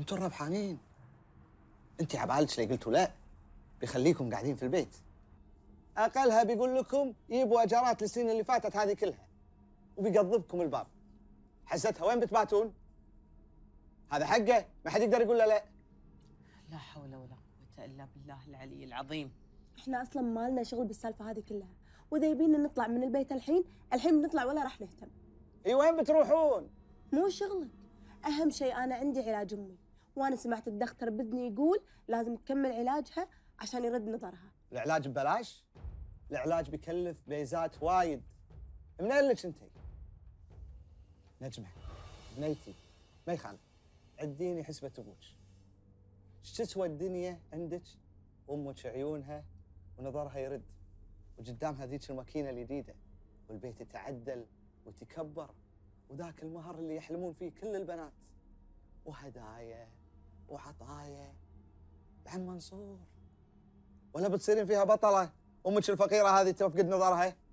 انتوا الربحانين انت عبالك اللي قلتوا لا بيخليكم قاعدين في البيت اقلها بيقول لكم يبوا اجارات السنين اللي فاتت هذه كلها وبيقضبكم الباب حزتها وين بتباتون هذا حقه ما حد يقدر يقول له لا لا حول ولا قوه الا بالله العلي العظيم احنا اصلا ما لنا شغل بالسالفه هذه كلها واذا يبينا نطلع من البيت الحين الحين بنطلع ولا راح نهتم اي وين بتروحون مو شغلك اهم شيء انا عندي علاج امي وانا سمعت الدكتور بدني يقول لازم تكمل علاجها عشان يرد نظرها العلاج ببلاش العلاج بيكلف بيزات وايد من اللي انتي نجمه بنيتي ما يخالف عديني حسبه ابوك ايش تسوى الدنيا عندك امك عيونها ونظرها يرد وقدامها ذيك الماكينه الجديده والبيت يتعدل وتكبر وذاك المهر اللي يحلمون فيه كل البنات وهدايا وعطايا لعم منصور ولا بتصيرين فيها بطلة أمك الفقيرة هذه تفقد نظرها إيه؟